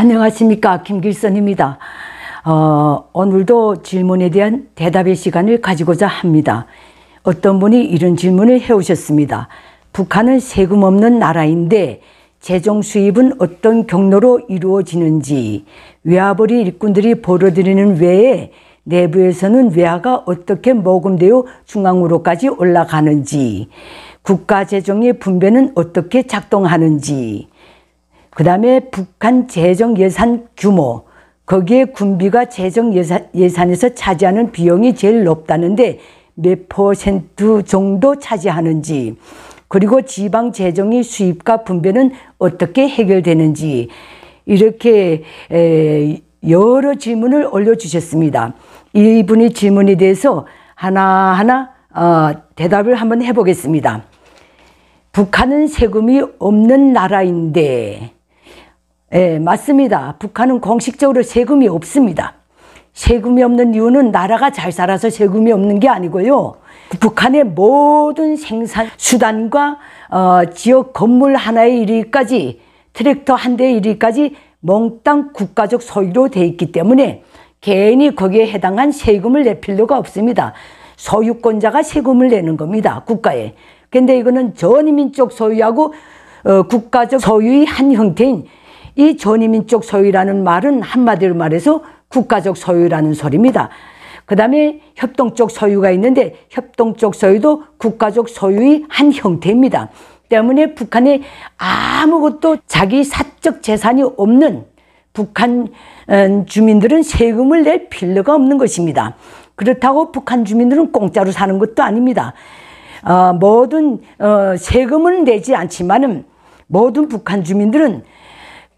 안녕하십니까 김길선입니다. 어, 오늘도 질문에 대한 대답의 시간을 가지고자 합니다. 어떤 분이 이런 질문을 해오셨습니다. 북한은 세금 없는 나라인데 재정 수입은 어떤 경로로 이루어지는지 외화벌이 일꾼들이 벌어들이는 외에 내부에서는 외화가 어떻게 모금되어 중앙으로까지 올라가는지 국가 재정의 분배는 어떻게 작동하는지 그 다음에 북한 재정 예산 규모, 거기에 군비가 재정 예산, 예산에서 차지하는 비용이 제일 높다는데 몇 퍼센트 정도 차지하는지, 그리고 지방 재정의 수입과 분배는 어떻게 해결되는지, 이렇게 여러 질문을 올려주셨습니다. 이분의 질문에 대해서 하나하나 어, 대답을 한번 해보겠습니다. 북한은 세금이 없는 나라인데 예, 맞습니다. 북한은 공식적으로 세금이 없습니다. 세금이 없는 이유는 나라가 잘 살아서 세금이 없는 게 아니고요. 북한의 모든 생산 수단과 어, 지역 건물 하나의 일위까지 트랙터 한 대의 일위까지 몽땅 국가적 소유로 돼 있기 때문에 개인이 거기에 해당한 세금을 낼 필요가 없습니다. 소유권자가 세금을 내는 겁니다. 국가에. 근데 이거는 전인민적 소유하고 어, 국가적 소유의 한 형태인 이 전위민족 소유라는 말은 한마디로 말해서 국가적 소유라는 소리입니다. 그 다음에 협동적 소유가 있는데 협동적 소유도 국가적 소유의 한 형태입니다. 때문에 북한에 아무것도 자기 사적 재산이 없는 북한 어, 주민들은 세금을 낼 필요가 없는 것입니다. 그렇다고 북한 주민들은 공짜로 사는 것도 아닙니다. 모든 어, 어, 세금은 내지 않지만은 모든 북한 주민들은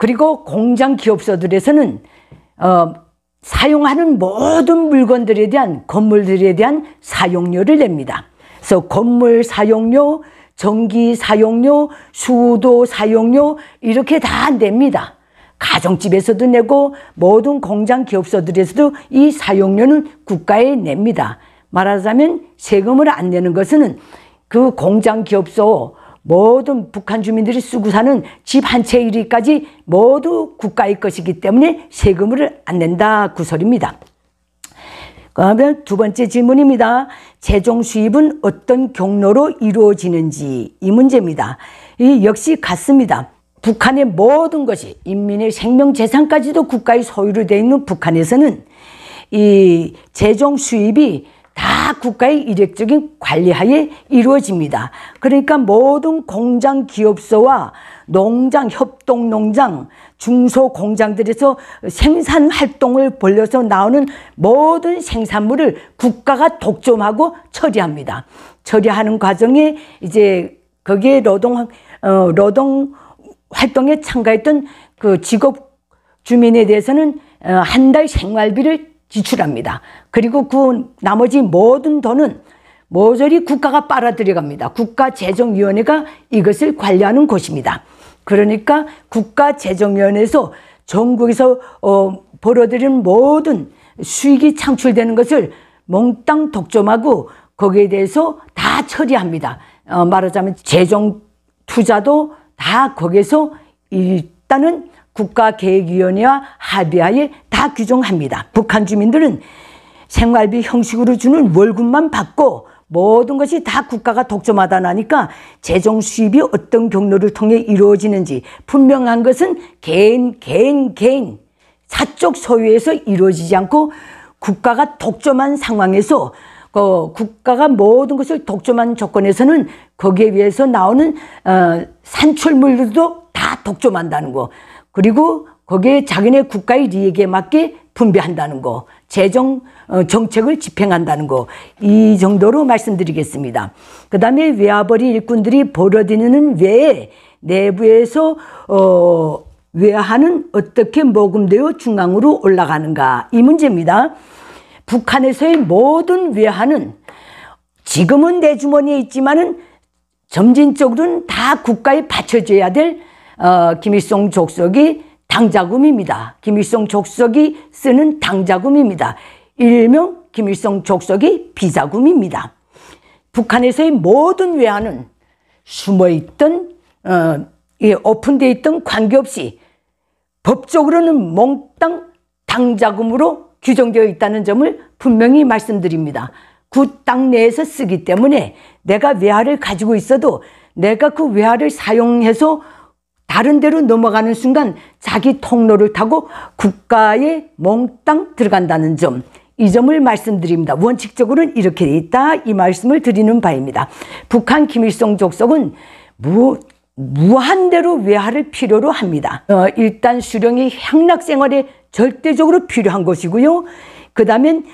그리고 공장 기업소들에서는 어, 사용하는 모든 물건들에 대한 건물들에 대한 사용료를 냅니다. 그래서 건물 사용료, 전기 사용료, 수도 사용료 이렇게 다 냅니다. 가정집에서도 내고 모든 공장 기업소들에서도 이 사용료는 국가에 냅니다. 말하자면 세금을 안 내는 것은 그 공장 기업소 모든 북한 주민들이 쓰고 사는 집 한채이위까지 모두 국가의 것이기 때문에 세금을 안 낸다 구설입니다. 그 그러면 두 번째 질문입니다. 재정 수입은 어떤 경로로 이루어지는지 이 문제입니다. 이 역시 같습니다. 북한의 모든 것이 인민의 생명 재산까지도 국가의 소유로 되어 있는 북한에서는 이 재정 수입이 다 국가의 이력적인 관리하에 이루어집니다. 그러니까 모든 공장 기업소와 농장, 협동농장, 중소공장들에서 생산 활동을 벌려서 나오는 모든 생산물을 국가가 독점하고 처리합니다. 처리하는 과정에 이제 거기에 노동, 어, 노동 활동에 참가했던 그 직업 주민에 대해서는 어, 한달 생활비를 지출합니다. 그리고 그 나머지 모든 돈은 모조리 국가가 빨아들여갑니다. 국가재정위원회가 이것을 관리하는 곳입니다. 그러니까 국가재정위원회에서 전국에서 어, 벌어들인 모든 수익이 창출되는 것을 몽땅 독점하고 거기에 대해서 다 처리합니다. 어, 말하자면 재정 투자도 다 거기에서 일단은 국가계획위원회와 합의하에 다 규정합니다. 북한 주민들은 생활비 형식으로 주는 월급만 받고 모든 것이 다 국가가 독점하다 나니까 재정 수입이 어떤 경로를 통해 이루어지는지 분명한 것은 개인, 개인, 개인 사적 소유에서 이루어지지 않고 국가가 독점한 상황에서 어, 국가가 모든 것을 독점한 조건에서는 거기에 비해서 나오는 어, 산출물들도 다 독점한다는 거. 그리고 거기에 자기네 국가의 리에 맞게 분배한다는 거, 재정 어, 정책을 집행한다는 거, 이 정도로 말씀드리겠습니다. 그 다음에 외화벌이 일꾼들이 벌어들이는 외에 내부에서 어, 외화는 어떻게 모금되어 중앙으로 올라가는가 이 문제입니다. 북한에서의 모든 외화는 지금은 내 주머니에 있지만은 점진적으로는 다 국가에 받쳐줘야 될 어, 김일성 족속이 당자금입니다. 김일성 족속이 쓰는 당자금입니다. 일명 김일성 족속이 비자금입니다. 북한에서의 모든 외환은 숨어있던 어, 예, 오픈되어 있던 관계없이 법적으로는 몽땅 당자금으로 규정되어 있다는 점을 분명히 말씀드립니다. 그 땅 내에서 쓰기 때문에 내가 외화를 가지고 있어도 내가 그 외화를 사용해서 다른 데로 넘어가는 순간 자기 통로를 타고 국가에 몽땅 들어간다는 점. 이 점을 말씀드립니다. 원칙적으로는 이렇게 돼 있다. 이 말씀을 드리는 바입니다. 북한 김일성 족속은 무, 무한대로 외화를 필요로 합니다. 어, 일단 수령이 향락 생활에 절대적으로 필요한 것이고요. 그 다음엔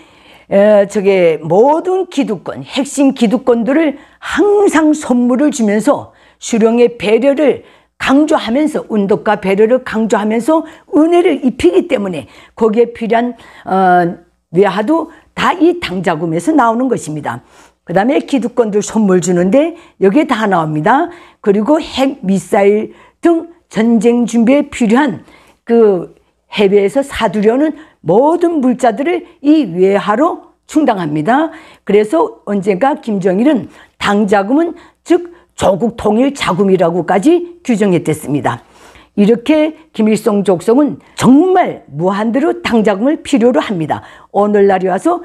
에, 저게 모든 기득권, 핵심 기득권들을 항상 선물을 주면서 수령의 배려를 강조하면서 운덕과 배려를 강조하면서 은혜를 입히기 때문에 거기에 필요한 어, 외화도다 이 당자금에서 나오는 것입니다. 그 다음에 기득권들 선물 주는데 여기에 다 나옵니다. 그리고 핵, 미사일 등 전쟁 준비에 필요한 그 해외에서 사두려는 모든 물자들을 이 외화로 충당합니다. 그래서 언젠가 김정일은 당자금은 즉 조국 통일 자금이라고까지 규정했댔습니다. 이렇게 김일성 족성은 정말 무한대로 당자금을 필요로 합니다. 오늘날에 와서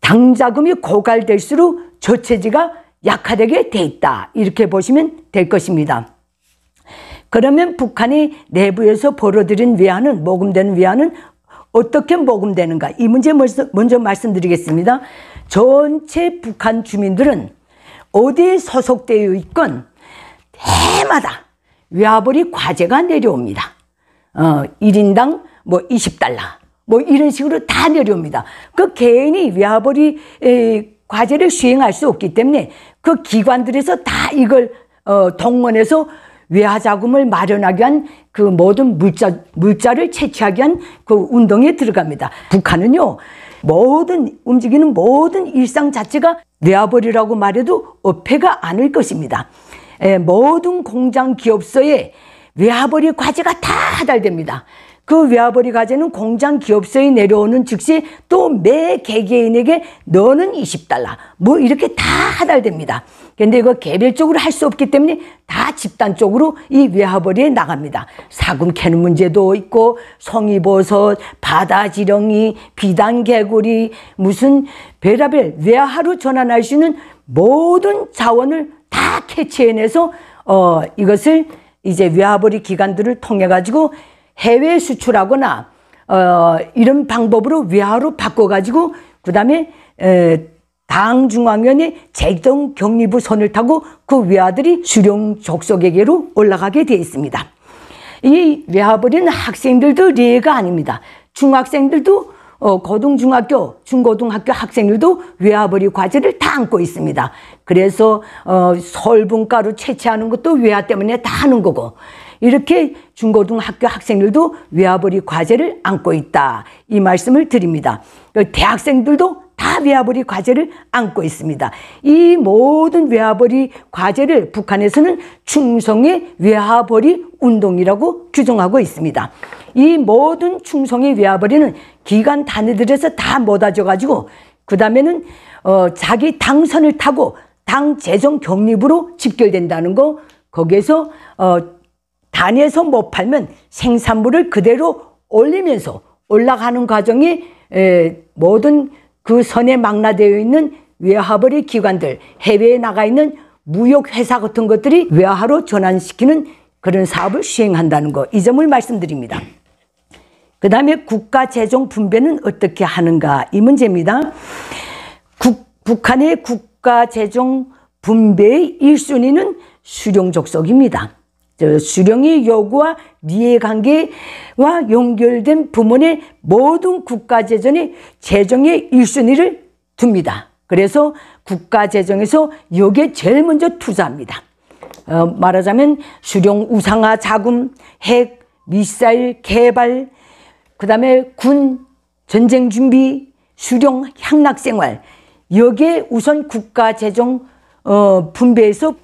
당자금이 고갈될수록 저체지가 약화되게 돼 있다. 이렇게 보시면 될 것입니다. 그러면 북한이 내부에서 벌어들인 위안은 모금되는 위안은 어떻게 모금되는가 이 문제 먼저 말씀드리겠습니다. 전체 북한 주민들은 어디에 소속되어 있건 해마다 외화벌이 과제가 내려옵니다. 어, 1인당 뭐 20달러 뭐 이런 식으로 다 내려옵니다. 그 개인이 외화벌이 과제를 수행할 수 없기 때문에 그 기관들에서 다 이걸 어, 동원해서 외화 자금을 마련하기 위한 그 모든 물자, 물자를 채취하기 위한 그 운동에 들어갑니다. 북한은요, 모든, 움직이는 모든 일상 자체가 내아버리라고 말해도 어폐가 않을 것입니다. 에, 예, 모든 공장 기업소에 외아버리 과제가 다 하달됩니다. 그 외아버리 과제는 공장 기업소에 내려오는 즉시 또 매 개개인에게 너는 20달러 뭐 이렇게 다 하달됩니다. 근데 이거 개별적으로 할 수 없기 때문에 다 집단적으로 이 외화벌이에 나갑니다. 사금 캐는 문제도 있고 송이버섯, 바다지렁이, 비단개구리, 무슨 베라벨, 외화로 전환할 수 있는 모든 자원을 다 캐치해내서 어, 이것을 이제 외화벌이 기관들을 통해 가지고 해외 수출하거나 어, 이런 방법으로 외화로 바꿔 가지고 그다음에 에, 당중앙면의 재정경리부 선을 타고 그 외아들이 수령 족속에게로 올라가게 되어 있습니다. 이 외아버린 학생들도 예가 아닙니다. 중학생들도 어, 고등중학교, 중고등학교 학생들도 외화벌이 과제를 다 안고 있습니다. 그래서 어, 설분가루 채취하는 것도 외화 때문에 다 하는 거고 이렇게 중고등학교 학생들도 외화벌이 과제를 안고 있다 이 말씀을 드립니다. 그 대학생들도 외화벌이 과제를 안고 있습니다. 이 모든 외화벌이 과제를 북한에서는 충성의 외화벌이 운동이라고 규정하고 있습니다. 이 모든 충성의 외화벌이는 기관 단위들에서 다 모아져가지고 그 다음에는 어, 자기 당선을 타고 당 재정 격립으로 집결된다는 거 거기에서 어, 단에서 못 팔면 생산물을 그대로 올리면서 올라가는 과정이 모든 그 선에 망라되어 있는 외화벌이 기관들, 해외에 나가 있는 무역회사 같은 것들이 외화로 전환시키는 그런 사업을 시행한다는 거, 이 점을 말씀드립니다. 그 다음에 국가 재정 분배는 어떻게 하는가, 이 문제입니다. 국, 북한의 국가 재정 분배의 1순위는 수령 족속입니다. 수령의 요구와 이해관계와 연결된 부문의 모든 국가재정의 재정의 1순위를 둡니다. 그래서 국가재정에서 여기에 제일 먼저 투자합니다. 어, 말하자면 수령 우상화 자금, 핵, 미사일 개발, 그 다음에 군, 전쟁 준비, 수령 향락 생활 여기에 우선 국가재정 어, 분배에서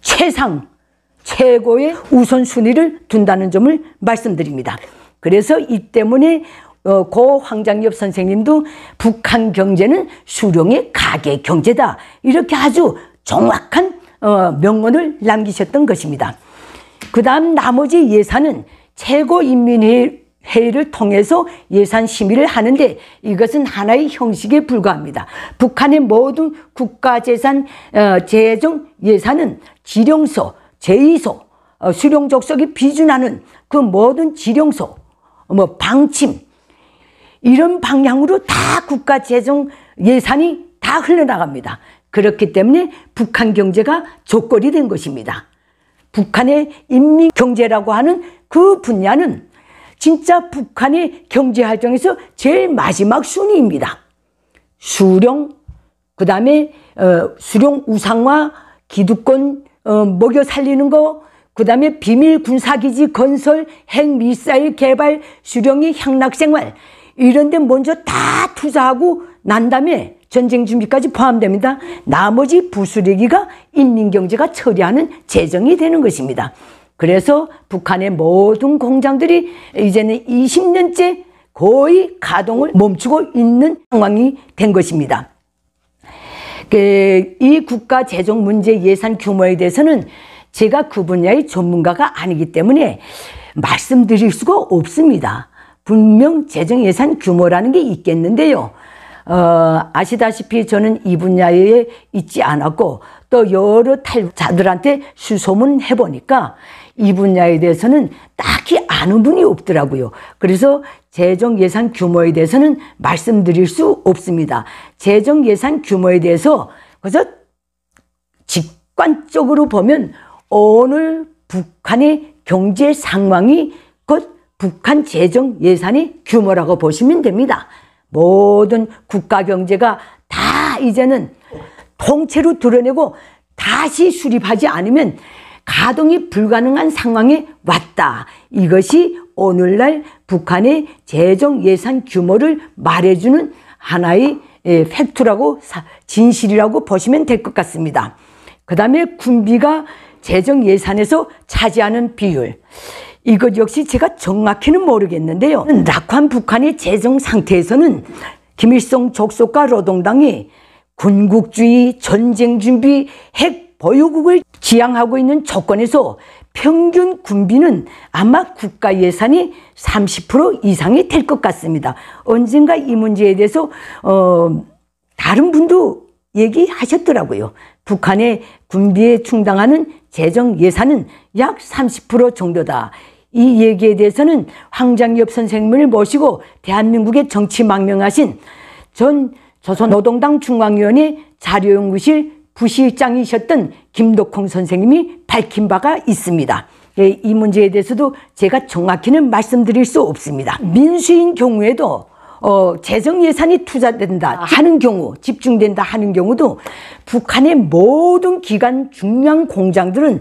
최상 최고의 우선순위를 둔다는 점을 말씀드립니다. 그래서 이 때문에 어, 고 황장엽 선생님도 북한 경제는 수령의 가계 경제다 이렇게 아주 정확한 어, 명언을 남기셨던 것입니다. 그 다음 나머지 예산은 최고인민회의를 통해서 예산 심의를 하는데 이것은 하나의 형식에 불과합니다. 북한의 모든 국가재산 어, 재정 예산은 지령서 제의소, 어, 수령 적석이 비준하는 그 모든 지령소, 뭐 방침 이런 방향으로 다 국가 재정 예산이 다 흘러나갑니다. 그렇기 때문에 북한 경제가 조건이 된 것입니다. 북한의 인민 경제라고 하는 그 분야는 진짜 북한의 경제 활동에서 제일 마지막 순위입니다. 수령, 그 다음에 어, 수령 우상화, 기득권 어, 먹여 살리는 거, 그 다음에 비밀 군사기지 건설, 핵미사일 개발, 수령이 향락생활 이런 데 먼저 다 투자하고 난 다음에 전쟁 준비까지 포함됩니다. 나머지 부수리기가 인민경제가 처리하는 재정이 되는 것입니다. 그래서 북한의 모든 공장들이 이제는 20년째 거의 가동을 멈추고 있는 상황이 된 것입니다. 그, 이 국가 재정 문제 예산 규모에 대해서는 제가 그 분야의 전문가가 아니기 때문에 말씀드릴 수가 없습니다. 분명 재정 예산 규모라는 게 있겠는데요. 어, 아시다시피 저는 이 분야에 있지 않았고 또 여러 탈자들한테 수소문해 보니까 이 분야에 대해서는 딱히 아는 분이 없더라고요. 그래서 재정 예산 규모에 대해서는 말씀드릴 수 없습니다. 재정 예산 규모에 대해서 그래서 직관적으로 보면 오늘 북한의 경제 상황이 곧 북한 재정 예산의 규모라고 보시면 됩니다. 모든 국가 경제가 다 이제는 통째로 드러내고 다시 수립하지 않으면 가동이 불가능한 상황에 왔다. 이것이 오늘날 북한의 재정 예산 규모를 말해주는 하나의 예, 팩트라고 진실이라고 보시면 될 것 같습니다. 그 다음에 군비가 재정 예산에서 차지하는 비율. 이것 역시 제가 정확히는 모르겠는데요. 낙환 북한의 재정 상태에서는 김일성 족속과 노동당이 군국주의, 전쟁 준비, 핵 보유국을 지향하고 있는 조건에서 평균 군비는 아마 국가 예산이 30% 이상이 될 것 같습니다. 언젠가 이 문제에 대해서 어 다른 분도 얘기하셨더라고요. 북한의 군비에 충당하는 재정 예산은 약 30% 정도다. 이 얘기에 대해서는 황장엽 선생님을 모시고 대한민국의 정치 망명하신 전 조선노동당 중앙위원회 자료연구실 부실장이셨던 김덕홍 선생님이 밝힌 바가 있습니다. 예, 이 문제에 대해서도 제가 정확히는 말씀드릴 수 없습니다. 민수인 경우에도 어, 재정 예산이 투자된다 아. 하는 경우, 집중된다 하는 경우도 북한의 모든 기관 중량 공장들은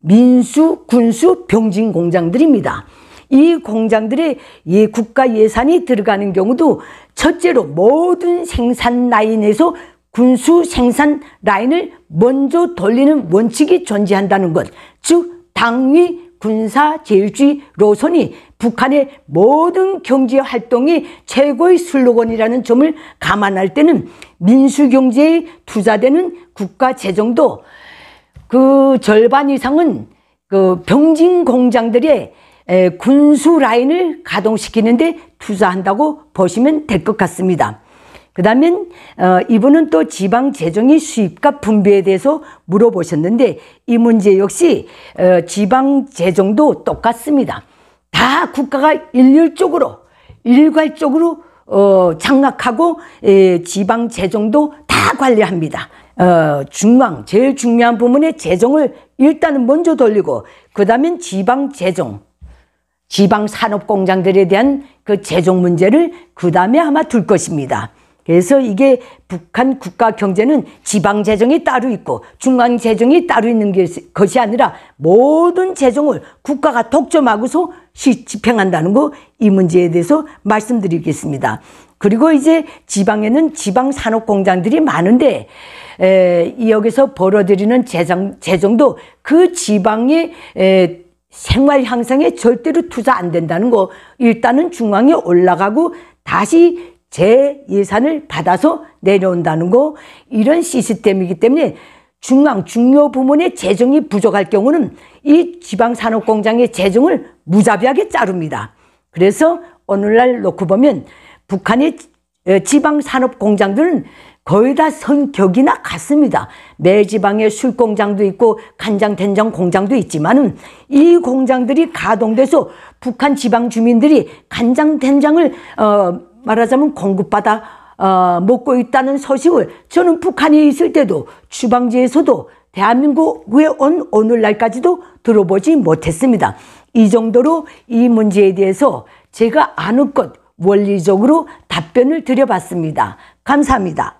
민수, 군수, 병진 공장들입니다. 이 공장들이 예, 국가 예산이 들어가는 경우도 첫째로 모든 생산 라인에서 군수 생산 라인을 먼저 돌리는 원칙이 존재한다는 것, 즉 당위 군사 제일주의 로선이 북한의 모든 경제 활동이 최고의 슬로건이라는 점을 감안할 때는 민수경제에 투자되는 국가 재정도 그 절반 이상은 그 병진 공장들의 군수 라인을 가동시키는데 투자한다고 보시면 될 것 같습니다. 그다음에 어, 이분은 또 지방 재정의 수입과 분배에 대해서 물어보셨는데 이 문제 역시 어, 지방 재정도 똑같습니다. 다 국가가 일률적으로 일괄적으로 어, 장악하고 에, 지방 재정도 다 관리합니다. 어, 중앙 제일 중요한 부분에 재정을 일단은 먼저 돌리고 그다음에 지방 재정 지방 산업 공장들에 대한 그 재정 문제를 그 다음에 아마 둘 것입니다. 그래서 이게 북한 국가 경제는 지방 재정이 따로 있고 중앙 재정이 따로 있는 것이 아니라 모든 재정을 국가가 독점하고서 시, 집행한다는 거 이 문제에 대해서 말씀드리겠습니다. 그리고 이제 지방에는 지방 산업 공장들이 많은데 에, 여기서 벌어들이는 재정, 재정도 그 지방의 에, 생활 향상에 절대로 투자 안 된다는 거 일단은 중앙에 올라가고 다시 재 예산을 받아서 내려온다는 거 이런 시스템이기 때문에 중앙 중요 부문의 재정이 부족할 경우는 이 지방산업공장의 재정을 무자비하게 자릅니다. 그래서 오늘날 놓고 보면 북한의 어, 지방산업공장들은 거의 다 성격이나 같습니다. 매지방에 술공장도 있고 간장, 된장 공장도 있지만 이 공장들이 가동돼서 북한 지방 주민들이 간장, 된장을 어, 말하자면 공급받아 어, 먹고 있다는 소식을 저는 북한에 있을 때도 주방지에서도 대한민국에 온 오늘날까지도 들어보지 못했습니다. 이 정도로 이 문제에 대해서 제가 아는 것 원리적으로 답변을 드려봤습니다. 감사합니다.